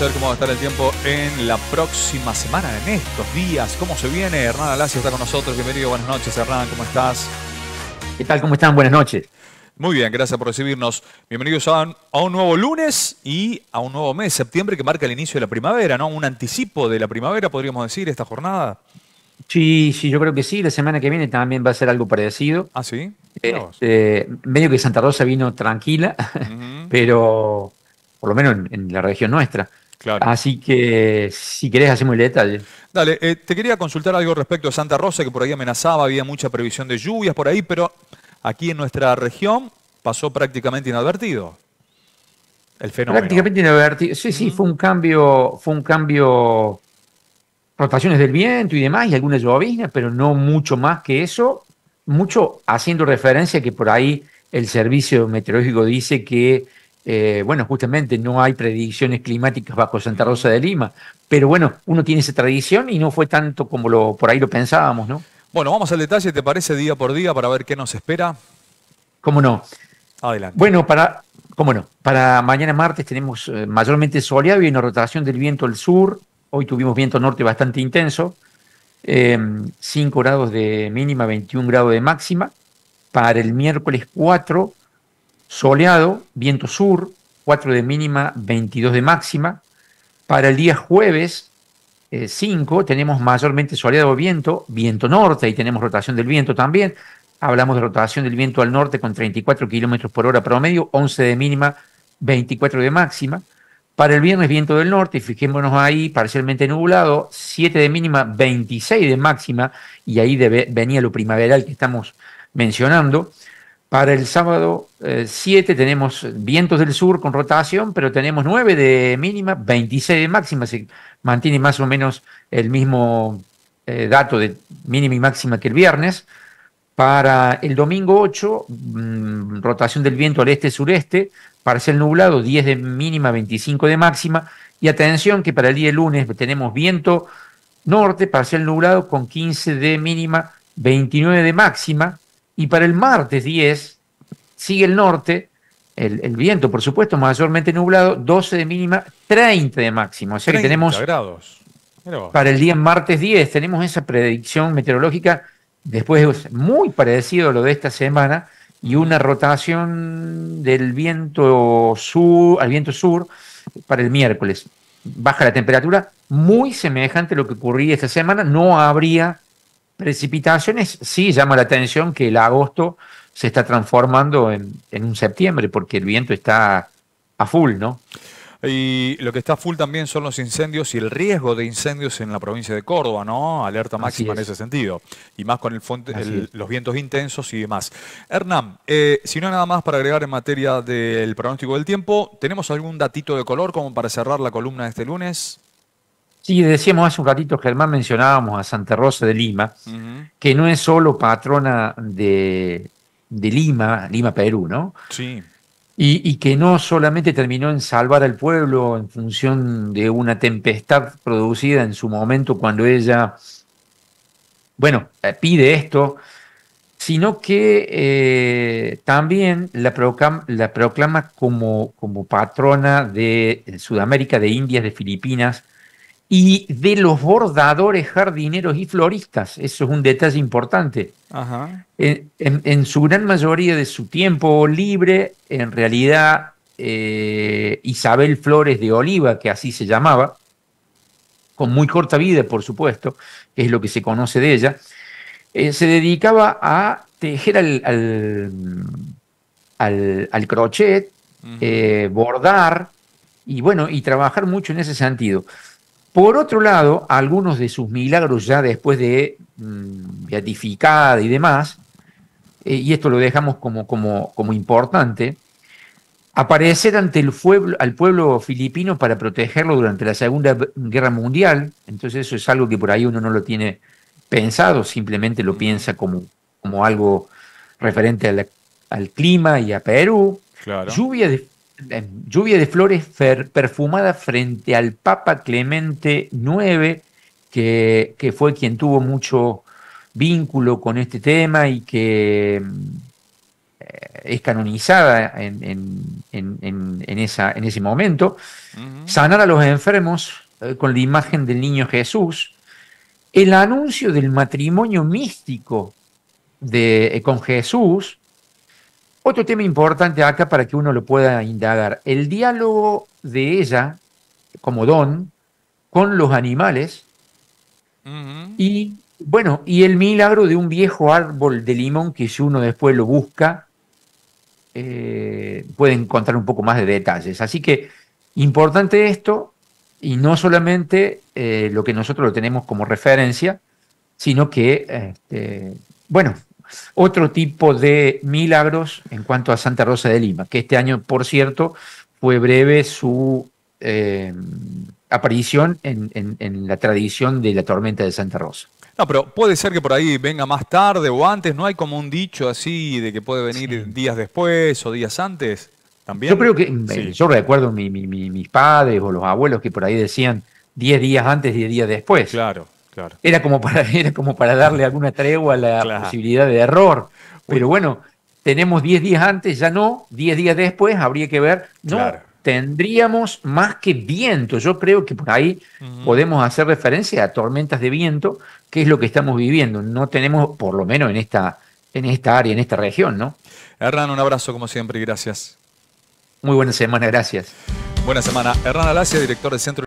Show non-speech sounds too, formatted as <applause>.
ver cómo va a estar el tiempo en la próxima semana, en estos días, cómo se viene. Hernán Alacio está con nosotros. Bienvenido, buenas noches, Hernán, ¿cómo estás? ¿Qué tal? ¿Cómo están? Buenas noches. Muy bien, gracias por recibirnos. Bienvenidos a, un, nuevo lunes y a un nuevo mes, septiembre, que marca el inicio de la primavera, ¿no? Un anticipo de la primavera, podríamos decir, esta jornada. Sí, sí, yo creo que sí. La semana que viene también va a ser algo parecido. Ah, sí. Eh, eh, medio que Santa Rosa vino tranquila, <laughs> pero por lo menos en, la región nuestra. Así que si querés hacemos el detalle. Dale, eh, te quería consultar algo respecto a Santa Rosa, que por ahí amenazaba, había mucha previsión de lluvias por ahí, pero aquí en nuestra región pasó prácticamente inadvertido. El fenómeno. Prácticamente inadvertido. Sí, sí, fue un mm. cambio, fue un cambio, rotaciones del viento y demás, y algunas llovinas, pero no mucho más que eso. Mucho haciendo referencia que por ahí el servicio meteorológico dice que eh, bueno, justamente no hay predicciones climáticas bajo Santa Rosa de Lima, pero bueno, uno tiene esa tradición y no fue tanto como lo, por ahí lo pensábamos, ¿no? Bueno, vamos al detalle, ¿te parece día por día para ver qué nos espera? ¿Cómo no? Adelante. Bueno, para, ¿cómo no? Para mañana martes tenemos eh, mayormente soleado y una rotación del viento al sur. Hoy tuvimos viento norte bastante intenso, 5 em, grados de mínima, 21 grados de máxima. Para el miércoles 4 soleado, viento sur, 4 de mínima, 22 de máxima. Para el día jueves 5 eh, tenemos mayormente soleado viento, viento norte, y tenemos rotación del viento también. Hablamos de rotación del viento al norte con 34 kilómetros por hora promedio, 11 de mínima, 24 de máxima. Para el viernes, viento del norte, fijémonos ahí, parcialmente nublado, 7 de mínima, 26 de máxima, y ahí venía lo primaveral que estamos mencionando. Para el sábado 7 eh, tenemos vientos del sur con rotación, pero tenemos 9 de mínima, 26 de máxima. Se mantiene más o menos el mismo eh, dato de mínima y máxima que el viernes. Para el domingo 8, mm, rotación del viento al este-sureste, parcial nublado, 10 de mínima, 25 de máxima. Y atención que para el día lunes tenemos viento norte, parcial nublado con 15 de mínima, 29 de máxima y para el martes 10 sigue el norte, el, viento por supuesto, mayormente nublado, 12 de mínima, 30 de máximo. O sea que tenemos grados. Para el día martes 10 tenemos esa predicción meteorológica, después muy parecido a lo de esta semana, y una rotación del viento sur al viento sur para el miércoles. Baja la temperatura, muy semejante a lo que ocurría esta semana, no habría Precipitaciones, sí, llama la atención que el agosto se está transformando en, un septiembre porque el viento está a full, ¿no? Y lo que está a full también son los incendios y el riesgo de incendios en la provincia de Córdoba, ¿no? Alerta máxima en ese sentido. Y más con el, los vientos intensos y demás. Hernán, eh, si no nada más para agregar en materia del pronóstico del tiempo, ¿tenemos algún datito de color como para cerrar la columna de este lunes? Sí, decíamos hace un ratito, Germán, mencionábamos a Santa Rosa de Lima, que no es solo patrona de, Lima, Lima, Perú, ¿no? Sí. Y, que no solamente terminó en salvar al pueblo en función de una tempestad producida en su momento cuando ella, bueno, eh, pide esto, sino que eh, también la, proclama, como, como, patrona de Sudamérica, de Indias, de Filipinas, y de los bordadores, jardineros y floristas. Eso es un detalle importante. En, su gran mayoría de su tiempo libre, en realidad eh, Isabel Flores de Oliva, que así se llamaba, con muy corta vida, por supuesto, que es lo que se conoce de ella, eh, se dedicaba a tejer al, al, crochet, eh, bordar y bueno, y trabajar mucho en ese sentido. Por otro lado, algunos de sus milagros ya después de mm, beatificada y demás, eh, y esto lo dejamos como, como, como importante, aparecer ante el pueblo, al pueblo filipino para protegerlo durante la Segunda Guerra Mundial, entonces eso es algo que por ahí uno no lo tiene pensado, simplemente lo piensa como, como algo referente al clima y a Perú. Claro. Lluvia de lluvia de flores perfumada frente al Papa Clemente IX, que, fue quien tuvo mucho vínculo con este tema y que eh, es canonizada en, en, ese momento, sanar a los enfermos eh, con la imagen del niño Jesús, el anuncio del matrimonio místico de, eh, con Jesús, otro tema importante acá para que uno lo pueda indagar, el diálogo de ella como don con los animales y bueno, y el milagro de un viejo árbol de limón que si uno después lo busca, eh, puede encontrar un poco más de detalles. Así que importante esto, y no solamente eh, lo que nosotros lo tenemos como referencia, sino que, este, bueno, otro tipo de milagros en cuanto a Santa Rosa de Lima, que este año, por cierto, fue breve su eh, aparición en, la tradición de la tormenta de Santa Rosa. No, pero puede ser que por ahí venga más tarde o antes, ¿no hay como un dicho así de que puede venir días después o días antes? También. Yo creo que, mm, yo recuerdo mis padres o los abuelos que por ahí decían 10 días antes, 10 días después. Claro. Era, como para, <laughs> era como para darle alguna tregua a la posibilidad de error. Pero bueno, tenemos 10 días antes, ya no, 10 días después, habría que ver. No, tendríamos más que viento. Yo creo que por ahí podemos hacer referencia a tormentas de viento, que es lo que estamos viviendo. No tenemos, por lo menos en esta, en esta área, en esta región, ¿no? Hernán, un abrazo como siempre y gracias. Muy buena semana, gracias. Buena semana. Hernán Alacia, director del Centro